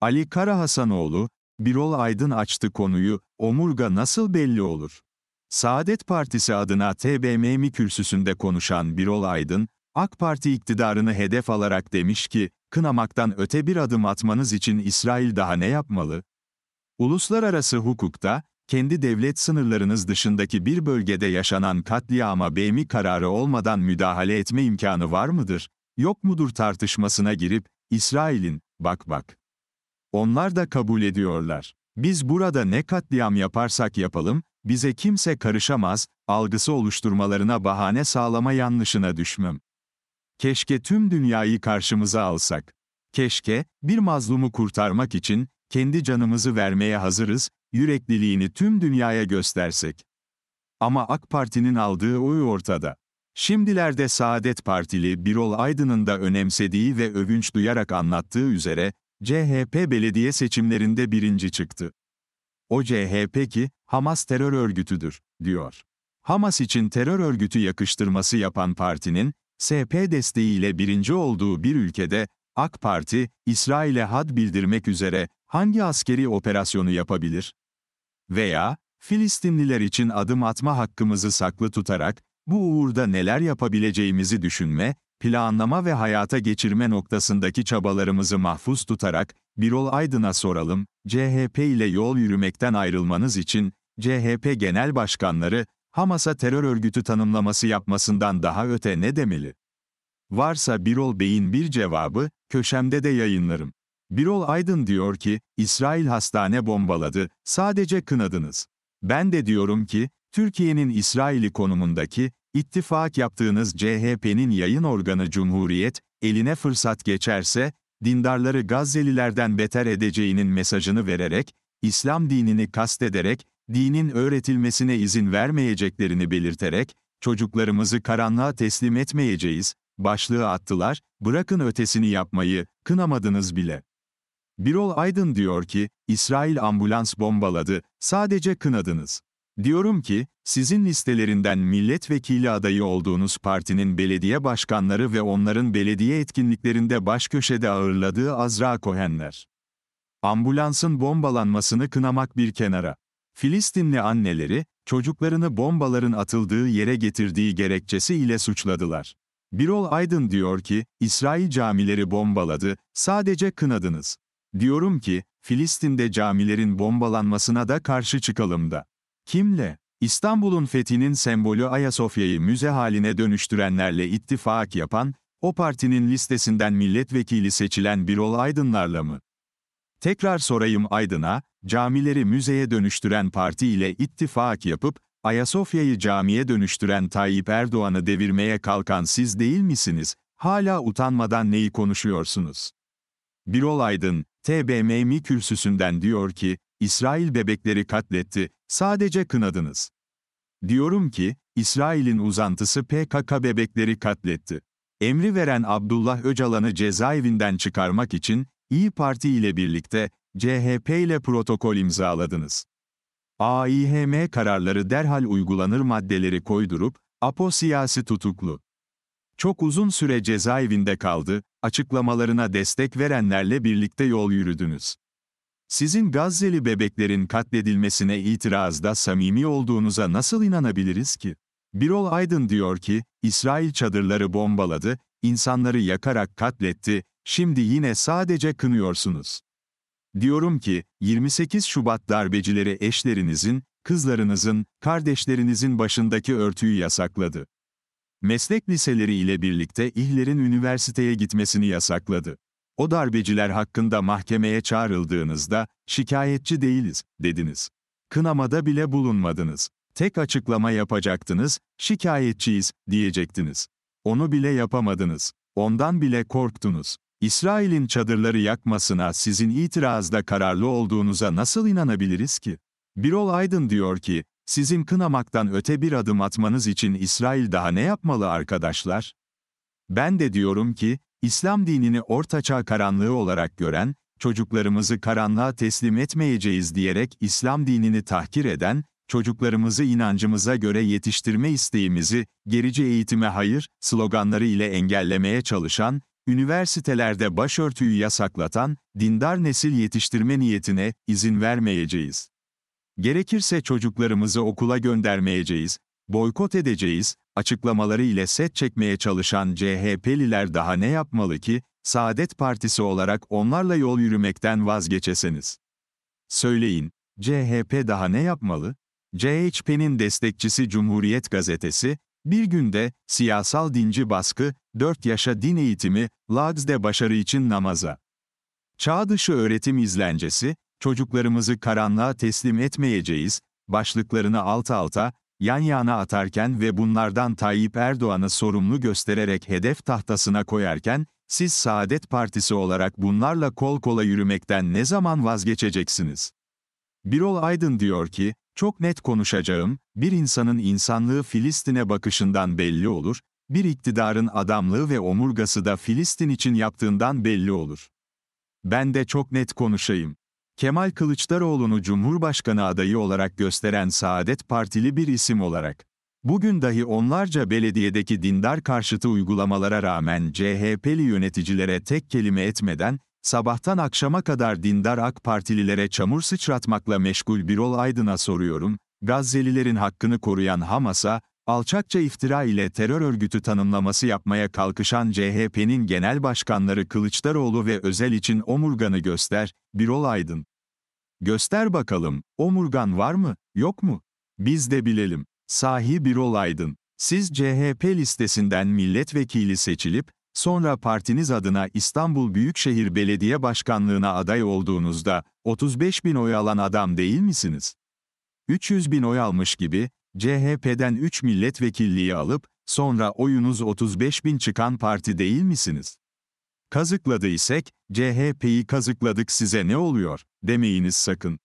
Ali Kara Hasanoğlu, Birol Aydın açtı konuyu, omurga nasıl belli olur? Saadet Partisi adına TBMM kürsüsünde konuşan Birol Aydın, AK Parti iktidarını hedef alarak demiş ki, kınamaktan öte bir adım atmanız için İsrail daha ne yapmalı? Uluslararası hukukta, kendi devlet sınırlarınız dışındaki bir bölgede yaşanan katliama BM kararı olmadan müdahale etme imkanı var mıdır, yok mudur tartışmasına girip, İsrail'in, bak bak, onlar da kabul ediyorlar. Biz burada ne katliam yaparsak yapalım, bize kimse karışamaz, algısı oluşturmalarına bahane sağlama yanlışına düşmem. Keşke tüm dünyayı karşımıza alsak. Keşke, bir mazlumu kurtarmak için, kendi canımızı vermeye hazırız, yürekliliğini tüm dünyaya göstersek. Ama AK Parti'nin aldığı oy ortada. Şimdilerde Saadet Partili Birol Aydın'ın da önemsediği ve övünç duyarak anlattığı üzere, CHP belediye seçimlerinde birinci çıktı. O CHP ki, Hamas terör örgütüdür, diyor. Hamas için terör örgütü yakıştırması yapan partinin, SP desteğiyle birinci olduğu bir ülkede, AK Parti, İsrail'e had bildirmek üzere hangi askeri operasyonu yapabilir? Veya, Filistinliler için adım atma hakkımızı saklı tutarak, bu uğurda neler yapabileceğimizi düşünme, planlama ve hayata geçirme noktasındaki çabalarımızı mahfuz tutarak, Birol Aydın'a soralım, CHP ile yol yürümekten ayrılmanız için, CHP genel başkanları, Hamas'a terör örgütü tanımlaması yapmasından daha öte ne demeli? Varsa Birol Bey'in bir cevabı, köşemde de yayınlarım. Birol Aydın diyor ki, İsrail hastane bombaladı, sadece kınadınız. Ben de diyorum ki, Türkiye'nin İsrail'i konumundaki, İttifak yaptığınız CHP'nin yayın organı Cumhuriyet, eline fırsat geçerse, dindarları Gazze'lilerden beter edeceğinin mesajını vererek, İslam dinini kastederek, dinin öğretilmesine izin vermeyeceklerini belirterek, çocuklarımızı karanlığa teslim etmeyeceğiz, başlığı attılar, bırakın ötesini yapmayı, kınamadınız bile. Birol Aydın diyor ki, İsrail ambulans bombaladı, sadece kınadınız. Diyorum ki, sizin listelerinden milletvekili adayı olduğunuz partinin belediye başkanları ve onların belediye etkinliklerinde baş köşede ağırladığı Azra Kohenler. Ambulansın bombalanmasını kınamak bir kenara. Filistinli anneleri, çocuklarını bombaların atıldığı yere getirdiği gerekçesi ile suçladılar. Birol Aydın diyor ki, İsrail camileri bombaladı, sadece kınadınız. Diyorum ki, Filistin'de camilerin bombalanmasına da karşı çıkalım da. Kimle? İstanbul'un fethinin sembolü Ayasofya'yı müze haline dönüştürenlerle ittifak yapan, o partinin listesinden milletvekili seçilen Birol Aydınlarla mı? Tekrar sorayım Aydın'a, camileri müzeye dönüştüren parti ile ittifak yapıp, Ayasofya'yı camiye dönüştüren Tayyip Erdoğan'ı devirmeye kalkan siz değil misiniz? Hala utanmadan neyi konuşuyorsunuz? Birol Aydın, TBMM kürsüsünden diyor ki, İsrail bebekleri katletti, Sadece kınadınız. Diyorum ki, İsrail'in uzantısı PKK bebekleri katletti. Emri veren Abdullah Öcalan'ı cezaevinden çıkarmak için, İyi Parti ile birlikte, CHP ile protokol imzaladınız. AİHM kararları derhal uygulanır maddeleri koydurup, Apo siyasi tutuklu. Çok uzun süre cezaevinde kaldı, açıklamalarına destek verenlerle birlikte yol yürüdünüz. Sizin Gazze'li bebeklerin katledilmesine itirazda samimi olduğunuza nasıl inanabiliriz ki? Birol Aydın diyor ki, İsrail çadırları bombaladı, insanları yakarak katletti, şimdi yine sadece kınıyorsunuz. Diyorum ki, 28 Şubat darbecileri eşlerinizin, kızlarınızın, kardeşlerinizin başındaki örtüyü yasakladı. Meslek liseleri ile birlikte ihlerin üniversiteye gitmesini yasakladı. O darbeciler hakkında mahkemeye çağrıldığınızda, şikayetçi değiliz, dediniz. Kınamada bile bulunmadınız. Tek açıklama yapacaktınız, şikayetçiyiz, diyecektiniz. Onu bile yapamadınız. Ondan bile korktunuz. İsrail'in çadırları yakmasına sizin itirazda kararlı olduğunuza nasıl inanabiliriz ki? Birol Aydın diyor ki, sizin kınamaktan öte bir adım atmanız için İsrail daha ne yapmalı arkadaşlar? Ben de diyorum ki, İslam dinini ortaçağ karanlığı olarak gören, çocuklarımızı karanlığa teslim etmeyeceğiz diyerek İslam dinini tahkir eden, çocuklarımızı inancımıza göre yetiştirme isteğimizi, gerici eğitime hayır, sloganları ile engellemeye çalışan, üniversitelerde başörtüyü yasaklatan, dindar nesil yetiştirme niyetine izin vermeyeceğiz. Gerekirse çocuklarımızı okula göndermeyeceğiz, Boykot edeceğiz, açıklamaları ile set çekmeye çalışan CHP'liler daha ne yapmalı ki, Saadet Partisi olarak onlarla yol yürümekten vazgeçeseniz? Söyleyin, CHP daha ne yapmalı? CHP'nin destekçisi Cumhuriyet Gazetesi, bir günde, siyasal dinci baskı, dört yaşa din eğitimi, Lags'de başarı için namaza. Çağ dışı öğretim izlencesi, çocuklarımızı karanlığa teslim etmeyeceğiz, başlıklarını alt alta, yan yana atarken ve bunlardan Tayyip Erdoğan'ı sorumlu göstererek hedef tahtasına koyarken, siz Saadet Partisi olarak bunlarla kol kola yürümekten ne zaman vazgeçeceksiniz? Birol Aydın diyor ki, çok net konuşacağım, bir insanın insanlığı Filistin'e bakışından belli olur, bir iktidarın adamlığı ve omurgası da Filistin için yaptığından belli olur. Ben de çok net konuşayım. Kemal Kılıçdaroğlu'nu Cumhurbaşkanı adayı olarak gösteren Saadet Partili bir isim olarak, bugün dahi onlarca belediyedeki dindar karşıtı uygulamalara rağmen CHP'li yöneticilere tek kelime etmeden, sabahtan akşama kadar dindar AK Partililere çamur sıçratmakla meşgul bir Birol Aydın'a soruyorum, Gazze'lilerin hakkını koruyan Hamas'a, Alçakça iftira ile terör örgütü tanımlaması yapmaya kalkışan CHP'nin genel başkanları Kılıçdaroğlu ve Özel için omurganı göster, Birol Aydın. Göster bakalım, omurgan var mı, yok mu? Biz de bilelim. Sahi Birol Aydın, siz CHP listesinden milletvekili seçilip, sonra partiniz adına İstanbul Büyükşehir Belediye Başkanlığına aday olduğunuzda, 35 bin oy alan adam değil misiniz? 300 bin oy almış gibi, CHP'den 3 milletvekilliği alıp, sonra oyunuz 35 bin çıkan parti değil misiniz? Kazıkladıysak isek, CHP'yi kazıkladık size ne oluyor, demeyiniz sakın.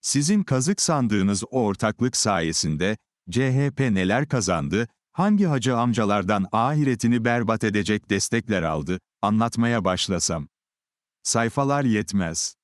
Sizin kazık sandığınız o ortaklık sayesinde, CHP neler kazandı, hangi hacı amcalardan ahiretini berbat edecek destekler aldı, anlatmaya başlasam. Sayfalar yetmez.